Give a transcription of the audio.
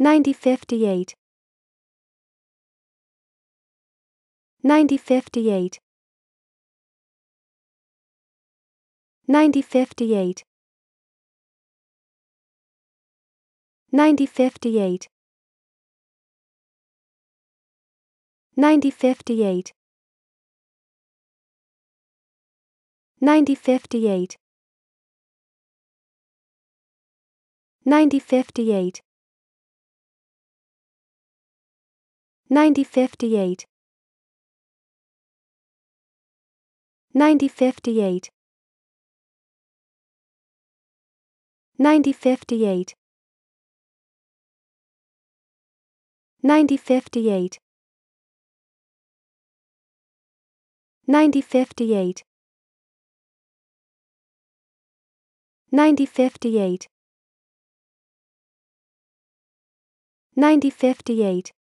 9058 9058 9058 9058 9058 9058 9058 9058 9058 9058 9058 9058 9058 9058